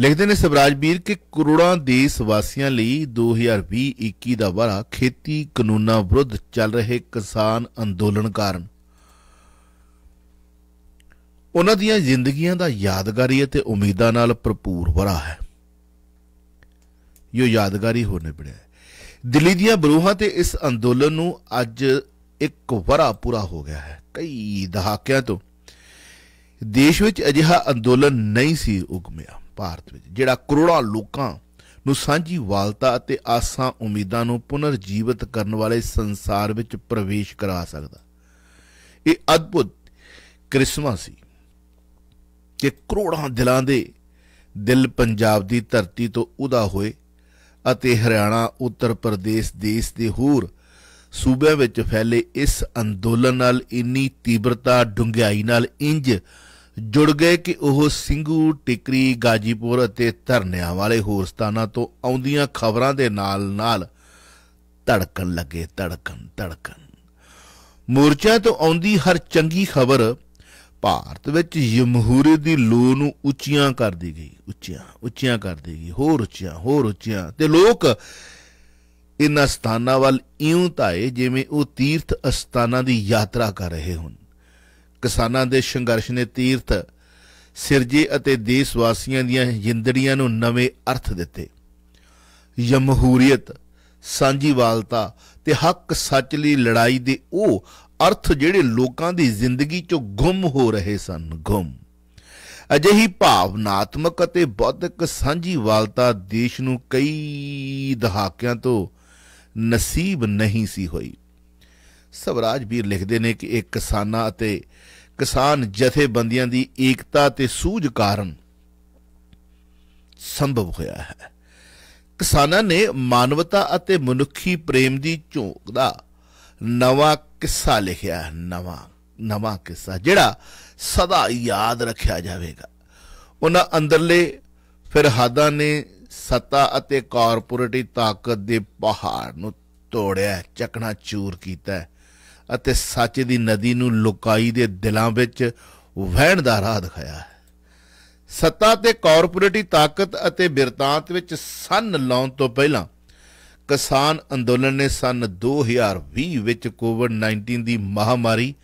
ਲਿਖਦੇ ਨੇ ਸਵਰਾਜਵੀਰ ਕਿ ਕਰੋੜਾਂ ਦੇਸ਼ ਵਾਸੀਆਂ ਲਈ 2020-21 ਦਾ ਵਾਰਾ ਖੇਤੀ ਕਾਨੂੰਨਾਂ ਵਿਰੁੱਧ ਚੱਲ ਰਹੇ ਕਿਸਾਨ ਅੰਦੋਲਨ ਕਾਰਨ ਉਹਨਾਂ ਦੀਆਂ ਜ਼ਿੰਦਗੀਆਂ ਦਾ ਯਾਦਗਾਰੀ ਅਤੇ ਉਮੀਦਾਂ ਨਾਲ ਭਰਪੂਰ ਵਾਰਾ ਹੈ ਇਹ ਯਾਦਗਾਰੀ ਹੋਣੇ ਪੜਿਆ ਦਿੱਲੀ ਦੀਆਂ ਬਰੂਹਾਂ ਤੇ ਇਸ ਅੰਦੋਲਨ ਨੂੰ ਅੱਜ ਇੱਕ ਵਾਰਾ ਪੂਰਾ ਹੋ ਗਿਆ ਹੈ ਕਈ ਦਹਾਕਿਆਂ ਤੋਂ ਦੇਸ਼ ਵਿੱਚ ਅਜਿਹਾ ਅੰਦੋਲਨ ਨਹੀਂ ਸੀ ਉਗਮਿਆ ਭਾਰਤ ਵਿੱਚ ਜਿਹੜਾ ਕਰੋੜਾਂ ਲੋਕਾਂ ਨੂੰ ਸਾਂਝੀ ਵਾਲਤਾ ਅਤੇ ਆਸਾਂ ਉਮੀਦਾਂ ਨੂੰ ਪੁਨਰਜੀਵਿਤ ਕਰਨ ਵਾਲੇ ਸੰਸਾਰ ਵਿੱਚ ਪ੍ਰਵੇਸ਼ ਕਰਾ ਸਕਦਾ ਇਹ ਅਦਭੁਤ ਕ੍ਰਿਸਮਸ ਸੀ ਕਿ ਕਰੋੜਾਂ ਦਿਲਾਂ ਦੇ ਦਿਲ ਪੰਜਾਬ ਦੀ ਧਰਤੀ ਤੋਂ ਉਦਾ ਹੋਏ ਅਤੇ ਹਰਿਆਣਾ ਉੱਤਰ ਪ੍ਰਦੇਸ਼ ਦੇਸ਼ ਦੇ ਹੋਰ ਸੂਬਿਆਂ ਵਿੱਚ ਫੈਲੇ ਇਸ ਅੰਦੋਲਨ ਨਾਲ ਇੰਨੀ ਤੀਬਰਤਾ ਡੁੰਗਿਆਈ ਨਾਲ ਇੰਜ ਜੁੜ ਗਏ ਕਿ ਉਹ ਸਿੰਘੂ ਟਿਕਰੀ ਗਾਜੀਪੁਰ ਅਤੇ ਧਰਨਿਆਂ ਵਾਲੇ ਹੋਰ ਸਥਾਨਾਂ ਤੋਂ ਆਉਂਦੀਆਂ ਖਬਰਾਂ ਦੇ ਨਾਲ-ਨਾਲ ਧੜਕਣ ਲੱਗੇ ਧੜਕਣ ਧੜਕਣ ਮੋਰਚਾ ਤੋਂ ਆਉਂਦੀ ਹਰ ਚੰਗੀ ਖਬਰ ਭਾਰਤ ਵਿੱਚ ਜਮਹੂਰੀ ਦੀ ਲੋ ਨੂੰ ਉੱਚੀਆਂ ਕਰਦੀ ਗਈ ਉੱਚੀਆਂ ਉੱਚੀਆਂ ਕਰਦੀ ਗਈ ਹੋਰ ਉੱਚੀਆਂ ਹੋਰ ਉੱਚੀਆਂ ਤੇ ਲੋਕ ਇਹਨਾਂ ਸਥਾਨਾਂ ਵੱਲ ਇਉਂ ਤਾਏ ਜਿਵੇਂ ਉਹ ਤੀਰਥ ਅਸਥਾਨਾਂ ਦੀ ਯਾਤਰਾ ਕਰ ਰਹੇ ਹੋਣ ਕਿਸਾਨਾਂ ਦੇ ਸੰਘਰਸ਼ ਨੇ ਤੀਰਥ ਸਿਰਜੇ ਅਤੇ ਦੇਸ਼ ਵਾਸੀਆਂ ਦੀਆਂ ਜਿੰਦੜੀਆਂ ਨੂੰ ਨਵੇਂ ਅਰਥ ਦਿੱਤੇ ਜਮਹੂਰੀਅਤ ਸਾਂਝੀਵਾਲਤਾ ਤੇ ਹੱਕ ਸੱਚ ਲਈ ਲੜਾਈ ਦੇ ਉਹ ਅਰਥ ਜਿਹੜੇ ਲੋਕਾਂ ਦੀ ਜ਼ਿੰਦਗੀ 'ਚੋਂ ਗੁੰਮ ਹੋ ਰਹੇ ਸਨ ਗੁੰਮ ਅਜਿਹੀ ਭਾਵਨਾਤਮਕ ਅਤੇ ਬੌਧਿਕ ਸਾਂਝੀਵਾਲਤਾ ਦੇਸ਼ ਨੂੰ ਕਈ ਦਹਾਕਿਆਂ ਤੋਂ ਨਸੀਬ ਨਹੀਂ ਸੀ ਹੋਈ ਸਵਰਾਜ ਵੀਰ ਲਿਖਦੇ ਨੇ ਕਿ ਇੱਕ ਕਿਸਾਨਾਂ ਅਤੇ ਕਿਸਾਨ ਜਥੇਬੰਦੀਆਂ ਦੀ ਏਕਤਾ ਤੇ ਸੂਝ ਕਾਰਨ ਸੰਭਵ ਹੋਇਆ ਹੈ ਕਿਸਾਨਾਂ ਨੇ ਮਾਨਵਤਾ ਅਤੇ ਮਨੁੱਖੀ ਪ੍ਰੇਮ ਦੀ ਝੋਂਕ ਦਾ ਨਵਾਂ ਕਿੱਸਾ ਲਿਖਿਆ ਨਵਾਂ ਨਵਾਂ ਕਿੱਸਾ ਜਿਹੜਾ ਸਦਾ ਯਾਦ ਰੱਖਿਆ ਜਾਵੇਗਾ ਉਹਨਾਂ ਅੰਦਰਲੇ ਫਿਰਹਾਦਾਂ ਨੇ ਸੱਤਾ ਅਤੇ ਕਾਰਪੋਰੇਟੀ ਤਾਕਤ ਦੇ ਪਹਾੜ ਨੂੰ ਤੋੜਿਆ ਚੱਕਣਾ ਚੂਰ ਕੀਤਾ ਅਤੇ ਸੱਚ ਦੀ ਨਦੀ ਨੂੰ ਲੋਕਾਈ ਦੇ ਦਿਲਾਂ ਵਿੱਚ ਵਹਿਣ ਦਾ ਰਾਹ ਦਿਖਾਇਆ ਹੈ ਸੱਤਾ ਤੇ ਕਾਰਪੋਰੇਟੀ ਤਾਕਤ ਅਤੇ ਬਿਰਤਾਂਤ ਵਿੱਚ ਸੰਨ ਲਾਉਣ ਤੋਂ ਪਹਿਲਾਂ ਕਿਸਾਨ ਅੰਦੋਲਨ ਨੇ ਸੰਨ 2020 ਵਿੱਚ ਕੋਵਿਡ-19 ਦੀ ਮਹਾਮਾਰੀ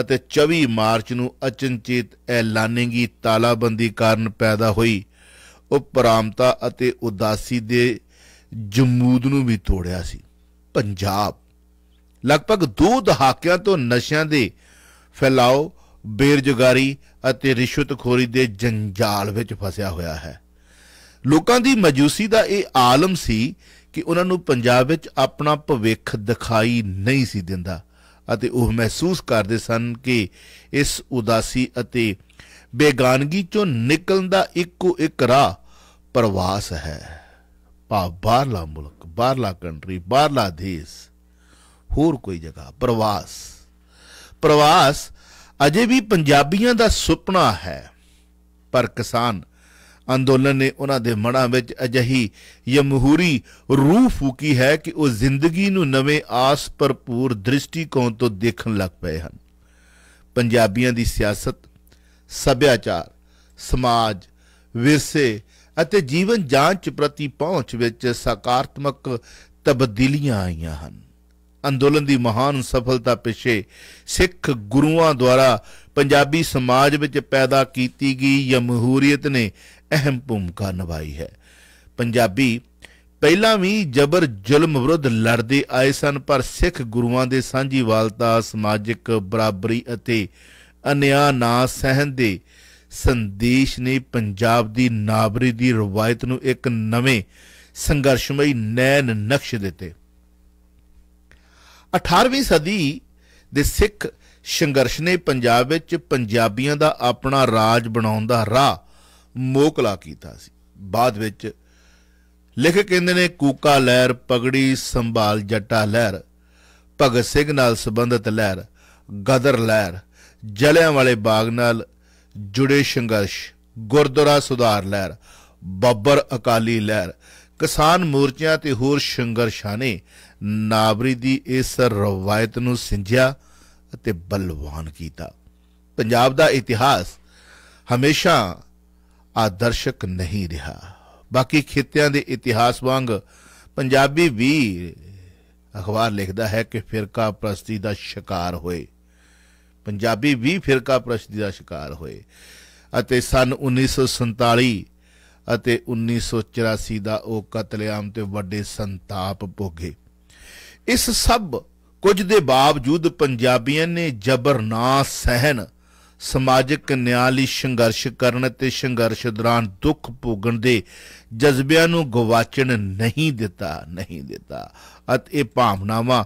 ਅਤੇ 24 ਮਾਰਚ ਨੂੰ ਅਚਨਚੇਤ ਐਲਾਨੇਗੀ ਤਾਲਾਬੰਦੀ ਕਾਰਨ ਪੈਦਾ ਹੋਈ ਉਪਰਾਮਤਾ ਅਤੇ ਉਦਾਸੀ ਦੇ ਜਮੂਦ ਨੂੰ ਵੀ ਤੋੜਿਆ ਸੀ ਪੰਜਾਬ ਲਗਭਗ 2 ਦਹਾਕਿਆਂ ਤੋਂ ਨਸ਼ਿਆਂ ਦੇ ਫੈਲਾਓ ਬੇਰਜਗਾਰੀ ਅਤੇ ਰਿਸ਼ਵਤਖੋਰੀ ਦੇ ਜੰਜਾਲ ਵਿੱਚ ਫਸਿਆ ਹੋਇਆ ਹੈ ਲੋਕਾਂ ਦੀ ਮਜੂਸੀ ਦਾ ਇਹ ਆਲਮ ਸੀ ਕਿ ਉਹਨਾਂ ਨੂੰ ਪੰਜਾਬ ਵਿੱਚ ਆਪਣਾ ਭਵਿੱਖ ਦਿਖਾਈ ਨਹੀਂ ਸੀ ਦਿੰਦਾ ਅਤੇ ਉਹ ਮਹਿਸੂਸ ਕਰਦੇ ਸਨ ਕਿ ਇਸ ਉਦਾਸੀ ਅਤੇ ਬੇਗਾਨਗੀ ਚੋਂ ਨਿਕਲਣ ਦਾ ਇੱਕੋ ਇੱਕ ਰਾਹ ਪ੍ਰਵਾਸ ਹੈ ਬਾਹਰਲਾ ਮੁਲਕ ਬਾਹਰਲਾ ਕੰਟਰੀ ਬਾਹਰਲਾ ਦੇਸ਼ ਹੋਰ ਕੋਈ ਜਗ੍ਹਾ ਪ੍ਰਵਾਸ ਪ੍ਰਵਾਸ ਅਜੇ ਵੀ ਪੰਜਾਬੀਆਂ ਦਾ ਸੁਪਨਾ ਹੈ ਪਰ ਕਿਸਾਨ ਅੰਦੋਲਨ ਨੇ ਉਹਨਾਂ ਦੇ ਮਨਾਂ ਵਿੱਚ ਅਜਹੀ ਜਮਹੂਰੀ ਰੂਹ ਫੂਕੀ ਹੈ ਕਿ ਉਹ ਜ਼ਿੰਦਗੀ ਨੂੰ ਨਵੇਂ ਆਸ ਭਰਪੂਰ ਦ੍ਰਿਸ਼ਟੀਕੋਣ ਤੋਂ ਦੇਖਣ ਲੱਗ ਪਏ ਹਨ ਪੰਜਾਬੀਆਂ ਦੀ ਸਿਆਸਤ ਸੱਭਿਆਚਾਰ ਸਮਾਜ ਵਿਰਸੇ ਅਤੇ ਜੀਵਨ ਜਾਂਚ ਪ੍ਰਤੀ ਪਹੁੰਚ ਵਿੱਚ ਸਕਾਰਾਤਮਕ ਤਬਦੀਲੀਆਂ ਆਈਆਂ ਹਨ ਅੰਦੋਲਨ ਦੀ ਮਹਾਨ ਸਫਲਤਾ ਪਿੱਛੇ ਸਿੱਖ ਗੁਰੂਆਂ ਦੁਆਰਾ ਪੰਜਾਬੀ ਸਮਾਜ ਵਿੱਚ ਪੈਦਾ ਕੀਤੀ ਗਈ ਜਮਹੂਰੀਅਤ ਨੇ ਅਹਿਮ ਭੂਮਿਕਾ ਨਿਭਾਈ ਹੈ ਪੰਜਾਬੀ ਪਹਿਲਾਂ ਵੀ ਜ਼ਬਰ ਜ਼ੁਲਮ ਵਿਰੁੱਧ ਲੜਦੇ ਆਏ ਸਨ ਪਰ ਸਿੱਖ ਗੁਰੂਆਂ ਦੇ ਸਾਂਝੀ ਵਾਲਤਾ ਸਮਾਜਿਕ ਬਰਾਬਰੀ ਅਤੇ ਅਨਿਆਂ ਨਾ ਸਹਿਣ ਦੇ ਸੰਦੇਸ਼ ਨੇ ਪੰਜਾਬ ਦੀ ਨਾਬਰੀ ਦੀ ਰਵਾਇਤ ਨੂੰ ਇੱਕ ਨਵੇਂ ਸੰਘਰਸ਼ਮਈ ਨੈਣ ਨਕਸ਼ ਦਿੱਤੇ 18ਵੀਂ ਸਦੀ ਦੇ ਸਿੱਖ ਸੰਘਰਸ਼ ਨੇ ਪੰਜਾਬ ਵਿੱਚ ਪੰਜਾਬੀਆਂ ਦਾ ਆਪਣਾ ਰਾਜ ਬਣਾਉਣ ਦਾ ਰਾਹ ਮੋਕਲਾ ਕੀਤਾ ਸੀ ਬਾਅਦ ਵਿੱਚ ਲਿਖ ਕਹਿੰਦੇ ਨੇ ਕੂਕਾ ਲਹਿਰ ਪਗੜੀ ਸੰਭਾਲ ਜੱਟਾ ਲਹਿਰ ਭਗਤ ਸਿੰਘ ਨਾਲ ਸੰਬੰਧਿਤ ਲਹਿਰ ਗਦਰ ਲਹਿਰ ਜਲਿਆਂ ਵਾਲੇ ਬਾਗ ਨਾਲ ਜੁੜੇ ਸੰਘਰਸ਼ ਗੁਰਦੁਆਰਾ ਸੁਧਾਰ ਲਹਿਰ ਬੱਬਰ ਅਕਾਲੀ ਲਹਿਰ ਕਿਸਾਨ ਮੋਰਚਿਆਂ ਤੇ ਹੋਰ ਸੰਘਰਸ਼ਾਂ ਨੇ ਨਾਬਰੀ ਦੀ ਇਸ ਰਵਾਇਤ ਨੂੰ ਸਿੰਜਿਆ ਅਤੇ ਬਲਵਾਨ ਕੀਤਾ ਪੰਜਾਬ ਦਾ ਇਤਿਹਾਸ ਹਮੇਸ਼ਾ ਆਦਰਸ਼ਕ ਨਹੀਂ ਰਿਹਾ ਬਾਕੀ ਖੇਤਿਆਂ ਦੇ ਇਤਿਹਾਸ ਵਾਂਗ ਪੰਜਾਬੀ ਵੀ ਅਖਬਾਰ ਲਿਖਦਾ ਹੈ ਕਿ ਫਿਰਕਾ ਪ੍ਰਸਤੀ ਦਾ ਸ਼ਿਕਾਰ ਹੋਏ ਪੰਜਾਬੀ ਵੀ ਫਿਰਕਾ ਪ੍ਰਸਤੀ ਦਾ ਸ਼ਿਕਾਰ ਹੋਏ ਅਤੇ ਸਨ 1947 ਅਤੇ 1984 ਦਾ ਉਹ ਕਤਲੇਆਮ ਤੇ ਵੱਡੇ ਸੰਤਾਪ ਭੋਗੇ ਇਸ ਸਭ ਕੁਝ ਦੇ ਬਾਵਜੂਦ ਪੰਜਾਬੀਆਂ ਨੇ ਜਬਰ ਨਾ ਸਹਿਣ ਸਮਾਜਿਕ ਨਿਆਂ ਲਈ ਸੰਘਰਸ਼ ਕਰਨ ਅਤੇ ਸੰਘਰਸ਼ ਦੌਰਾਨ ਦੁੱਖ ਭੋਗਣ ਦੇ ਜਜ਼ਬਿਆਂ ਨੂੰ ਗਵਾਚਣ ਨਹੀਂ ਦਿੱਤਾ ਨਹੀਂ ਦਿੱਤਾ ਅਤੇ ਇਹ ਭਾਵਨਾਵਾਂ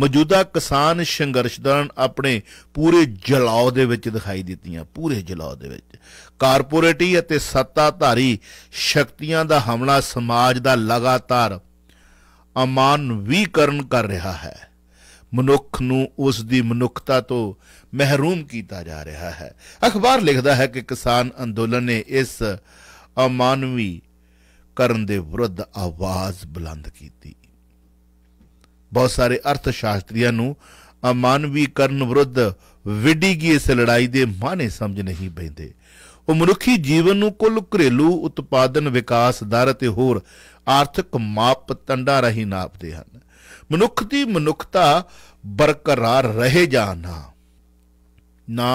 ਮੌਜੂਦਾ ਕਿਸਾਨ ਸੰਘਰਸ਼ ਦੌਰਾਨ ਆਪਣੇ ਪੂਰੇ ਜਲਾਉ ਦੇ ਵਿੱਚ ਦਿਖਾਈ ਦਿੱਤੀਆਂ ਪੂਰੇ ਜਲਾਉ ਦੇ ਵਿੱਚ ਕਾਰਪੋਰੇਟੀ ਅਤੇ ਸੱਤਾਧਾਰੀ ਸ਼ਕਤੀਆਂ ਦਾ ਹਮਲਾ ਸਮਾਜ ਦਾ ਲਗਾਤਾਰ ਅਮਾਨ ਵੀ ਕਰਨ ਕਰ ਰਿਹਾ ਹੈ ਮਨੁੱਖ ਨੂੰ ਉਸ ਦੀ ਮਨੁੱਖਤਾ ਤੋਂ ਮਹਿਰੂਮ ਕੀਤਾ ਜਾ ਰਿਹਾ ਹੈ ਅਖਬਾਰ ਲਿਖਦਾ ਹੈ ਕਿ ਕਿਸਾਨ ਅੰਦੋਲਨ ਨੇ ਇਸ ਅਮਾਨਵੀ ਕਰਨ ਦੇ ਵਿਰੁੱਧ ਆਵਾਜ਼ ਬੁਲੰਦ ਕੀਤੀ ਬਹੁਤ ਸਾਰੇ ਅਰਥ ਸ਼ਾਸਤਰੀਆਂ ਨੂੰ ਅਮਾਨਵੀ ਕਰਨ ਵਿਰੁੱਧ ਵਿੱਢੀ ਗਈ ਇਸ ਲੜਾਈ ਦੇ ਮਾਨੇ ਸਮਝ ਨਹੀਂ ਪੈਂਦੇ ਉਹ ਮਨੁੱਖੀ ਜੀਵਨ ਨੂੰ ਕੁੱਲ ਘਰੇਲੂ ਉਤਪਾਦਨ ਵਿਕਾਸ ਦਰ ਅਤੇ ਹੋਰ ਆਰਥਿਕ ਮਾਪਦੰਡਾਂ ਰਹੀ ਨਾਪਦੇ ਹਨ ਮਨੁੱਖ ਦੀ ਮਨੁੱਖਤਾ ਬਰਕਰਾਰ ਰਹੇ ਜਾਣਾ ਨਾ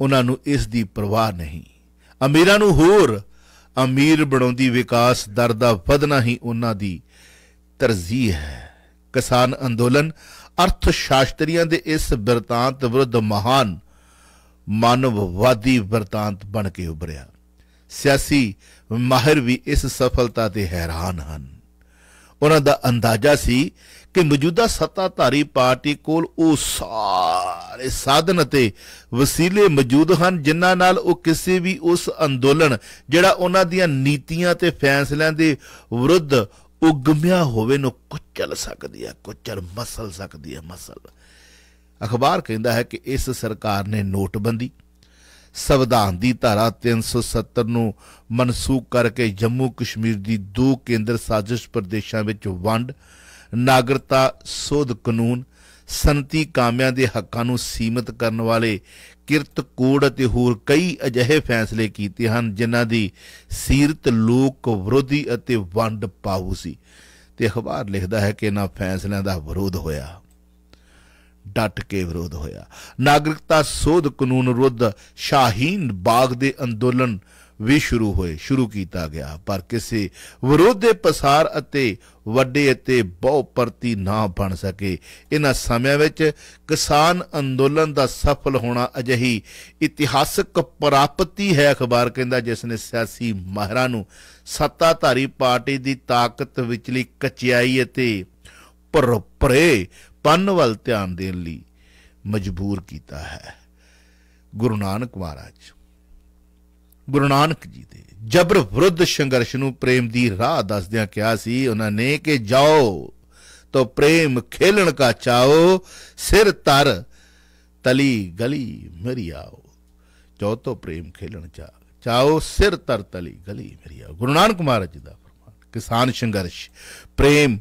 ਉਹਨਾਂ ਨੂੰ ਇਸ ਦੀ ਪਰਵਾਹ ਨਹੀਂ ਅਮੀਰਾਂ ਨੂੰ ਹੋਰ ਅਮੀਰ ਬਣਾਉਂਦੀ ਵਿਕਾਸ ਦਰ ਦਾ ਵਧਣਾ ਹੀ ਉਹਨਾਂ ਦੀ ਤਰਜੀਹ ਹੈ ਕਿਸਾਨ ਅੰਦੋਲਨ ਅਰਥ ਸ਼ਾਸਤਰੀਆਂ ਦੇ ਇਸ ਬਿਰਤਾਂਤ ਵਿਰੁੱਧ ਮਹਾਨ ਮਾਨਵਵਾਦੀ ਵਰਤਾਂਤ ਬਣ ਕੇ ਉਭਰਿਆ ਸਿਆਸੀ ਮਾਹਿਰ ਵੀ ਇਸ ਸਫਲਤਾ ਤੇ ਹੈਰਾਨ ਹਨ ਉਹਨਾਂ ਦਾ ਅੰਦਾਜ਼ਾ ਸੀ ਕਿ ਮੌਜੂਦਾ ਸੱਤਾਧਾਰੀ ਪਾਰਟੀ ਕੋਲ ਉਹ ਸਾਰੇ ਸਾਧਨ ਅਤੇ ਵਸੀਲੇ ਮੌਜੂਦ ਹਨ ਜਿਨ੍ਹਾਂ ਨਾਲ ਉਹ ਕਿਸੇ ਵੀ ਉਸ ਅੰਦੋਲਨ ਜਿਹੜਾ ਉਹਨਾਂ ਦੀਆਂ ਨੀਤੀਆਂ ਤੇ ਫੈਸਲਿਆਂ ਦੇ ਵਿਰੁੱਧ ਉਗਮਿਆ ਹੋਵੇ ਨੂੰ ਕੁਚਲ ਸਕਦੀ ਹੈ ਕੁਚਲ ਮਸਲ ਸਕਦੀ ਹੈ ਮਸਲ ਅਖਬਾਰ ਕਹਿੰਦਾ ਹੈ ਕਿ ਇਸ ਸਰਕਾਰ ਨੇ ਨੋਟਬੰਦੀ ਸੰਵਿਧਾਨ ਦੀ ਧਾਰਾ 370 ਨੂੰ ਮਨਸੂਖ ਕਰਕੇ ਜੰਮੂ ਕਸ਼ਮੀਰ ਦੀ ਦੋ ਕੇਂਦਰ ਸਾਜ਼ਿਸ਼ ਪ੍ਰਦੇਸ਼ਾਂ ਵਿੱਚ ਵੰਡ ਨਾਗਰਤਾ ਸੋਧ ਕਾਨੂੰਨ ਸੰਤੀ ਕਾਮਿਆਂ ਦੇ ਹੱਕਾਂ ਨੂੰ ਸੀਮਿਤ ਕਰਨ ਵਾਲੇ ਕਿਰਤ ਕੋਡ ਅਤੇ ਹੋਰ ਕਈ ਅਜਿਹੇ ਫੈਸਲੇ ਕੀਤੇ ਹਨ ਜਿਨ੍ਹਾਂ ਦੀ ਸੀਰਤ ਲੋਕ ਵਿਰੋਧੀ ਅਤੇ ਵੰਡ ਪਾਉ ਸੀ ਤੇ ਅਖਬਾਰ ਲਿਖਦਾ ਹੈ ਕਿ ਇਹਨਾਂ ਫੈਸਲਿਆਂ ਦਾ ਵਿਰੋਧ ਹੋਇਆ ਡਟ ਕੇ ਵਿਰੋਧ ਹੋਇਆ ਨਾਗਰਿਕਤਾ ਸੋਧ ਕਾਨੂੰਨ ਵਿਰੁੱਧ ਸ਼ਾਹੀਨ ਬਾਗ ਦੇ ਅੰਦੋਲਨ ਵੀ ਸ਼ੁਰੂ ਹੋਏ ਸ਼ੁਰੂ ਕੀਤਾ ਗਿਆ ਪਰ ਕਿਸੇ ਵਿਰੋਧ ਦੇ ਪਸਾਰ ਅਤੇ ਵੱਡੇ ਅਤੇ ਬਹੁਪਰਤੀ ਨਾ ਬਣ ਸਕੇ ਇਹਨਾਂ ਸਮਿਆਂ ਵਿੱਚ ਕਿਸਾਨ ਅੰਦੋਲਨ ਦਾ ਸਫਲ ਹੋਣਾ ਅਜਿਹੀ ਇਤਿਹਾਸਕ ਪ੍ਰਾਪਤੀ ਹੈ ਅਖਬਾਰ ਕਹਿੰਦਾ ਜਿਸ ਨੇ ਸਿਆਸੀ ਮਾਹਰਾਂ ਨੂੰ ਸੱਤਾਧਾਰੀ ਪਾਰਟੀ ਦੀ ਤਾਕਤ ਵਿਚਲੀ ਕਚਿਆਈ ਅਤੇ ਪਰਪਰੇ ਪੰਨ ਵੱਲ ਧਿਆਨ ਦੇਣ ਲਈ ਮਜਬੂਰ ਕੀਤਾ ਹੈ ਗੁਰੂ ਨਾਨਕ ਮਹਾਰਾਜ ਗੁਰੂ ਨਾਨਕ ਜੀ ਦੇ ਜਬਰ ਵਿਰੁੱਧ ਸੰਘਰਸ਼ ਨੂੰ ਪ੍ਰੇਮ ਦੀ ਰਾਹ ਦੱਸਦਿਆਂ ਕਿਹਾ ਸੀ ਉਹਨਾਂ ਨੇ ਕਿ ਜਾਓ ਤੋ ਪ੍ਰੇਮ ਖੇਲਣ ਕਾ ਚਾਓ ਸਿਰ ਤਰ ਤਲੀ ਗਲੀ ਮਰੀ ਆਓ ਜੋ ਤੋ ਪ੍ਰੇਮ ਖੇਲਣ ਚਾ ਚਾਓ ਸਿਰ ਤਰ ਤਲੀ ਗਲੀ ਮਰੀ ਆਓ ਗੁਰੂ ਨਾਨਕ ਮਹਾਰਾਜ ਜੀ ਦਾ ਕਿਸਾਨ ਸੰਘਰਸ਼ ਪ੍ਰੇਮ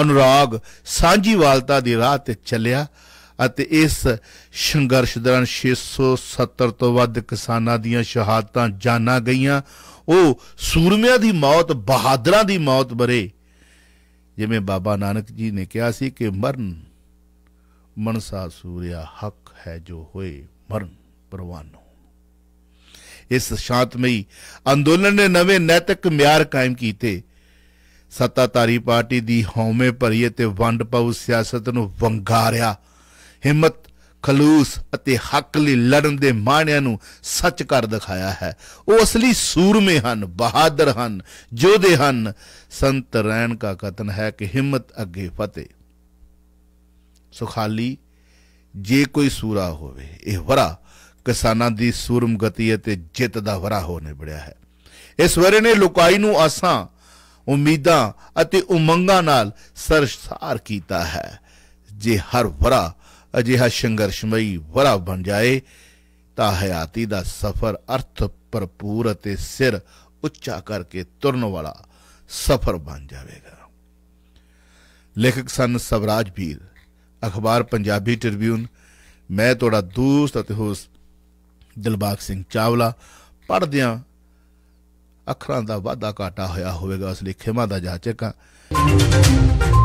ਅਨੁਰਾਗ ਸਾਂਝੀਵਾਲਤਾ ਦੀ ਰਾਹ ਤੇ ਚੱਲਿਆ ਅਤੇ ਇਸ ਸੰਘਰਸ਼ ਦੌਰਾਨ 670 ਤੋਂ ਵੱਧ ਕਿਸਾਨਾਂ ਦੀਆਂ ਸ਼ਹਾਦਤਾਂ ਜਾਨਾਂ ਗਈਆਂ ਉਹ ਸੂਰਮਿਆਂ ਦੀ ਮੌਤ ਬਹਾਦਰਾਂ ਦੀ ਮੌਤ ਬਰੇ ਜਿਵੇਂ ਬਾਬਾ ਨਾਨਕ ਜੀ ਨੇ ਕਿਹਾ ਸੀ ਕਿ ਮਰਨ ਮਨਸਾ ਸੂਰਿਆ ਹੱਕ ਹੈ ਜੋ ਹੋਏ ਮਰਨ ਪਰਵਾਨੋ ਇਸ ਸ਼ਾਂਤਮਈ ਅੰਦੋਲਨ ਨੇ ਨਵੇਂ ਨੈਤਿਕ ਮਿਆਰ ਕਾਇਮ ਕੀਤੇ ਸੱਤਾਧਾਰੀ ਪਾਰਟੀ ਦੀ ਹਉਮੈ ਭਰੀ ਅਤੇ ਵੰਡ ਪਾਉ ਸਿਆਸਤ ਨੂੰ ਵੰਗਾਰਿਆ ਹਿੰਮਤ ਖਲੂਸ ਅਤੇ ਹੱਕ ਲਈ ਲੜਨ ਦੇ ਮਾਣਿਆਂ ਨੂੰ ਸੱਚ ਕਰ ਦਿਖਾਇਆ ਹੈ ਉਹ ਅਸਲੀ ਸੂਰਮੇ ਹਨ ਬਹਾਦਰ ਹਨ ਜੋਧੇ ਹਨ ਸੰਤ ਰੈਣ ਦਾ ਕਤਨ ਹੈ ਕਿ ਹਿੰਮਤ ਅੱਗੇ ਫਤਿਹ ਸੁਖਾਲੀ ਜੇ ਕੋਈ ਸੂਰਾ ਹੋਵੇ ਇਹ ਵਰਾ ਕਿਸਾਨਾਂ ਦੀ ਸੂਰਮ ਗਤੀ ਅਤੇ ਜਿੱਤ ਦਾ ਵਰਾ ਹੋ ਬੜਿਆ ਹੈ ਇਸ ਵਰੇ ਨੇ ਲੋਕਾਈ ਨੂੰ ਆਸਾਂ ਉਮੀਦਾਂ ਅਤੇ ਉਮੰਗਾਂ ਨਾਲ ਸਰਸਾਰ ਕੀਤਾ ਹੈ ਜੇ ਹਰ ਵਰਾ ਅਜਿਹਾ ਸੰਘਰਸ਼ਮਈ ਵਰਾ ਬਣ ਜਾਏ ਤਾਂ ਹਯਾਤੀ ਦਾ ਸਫ਼ਰ ਅਰਥ ਭਰਪੂਰ ਅਤੇ ਸਿਰ ਉੱਚਾ ਕਰਕੇ ਤੁਰਨ ਵਾਲਾ ਸਫ਼ਰ ਬਣ ਜਾਵੇਗਾ ਲੇਖਕ ਸਨ ਸਵਰਾਜ ਵੀਰ ਅਖਬਾਰ ਪੰਜਾਬੀ ਟ੍ਰਿਬਿਊਨ ਮੈਂ ਤੁਹਾਡਾ ਦੋਸਤ ਅਤੇ ਹੋਸ ਦਿਲਬਾਗ ਸਿੰਘ ਚਾਵਲਾ ਪੜਦਿਆਂ ਅੱਖਰਾਂ ਦਾ ਵਾਧਾ ਘਾਟਾ ਹੋਇਆ ਹੋਵੇਗਾ ਉਸ ਲਈ ਖਿਮਾ ਦਾ ਜਾਚੇਗਾ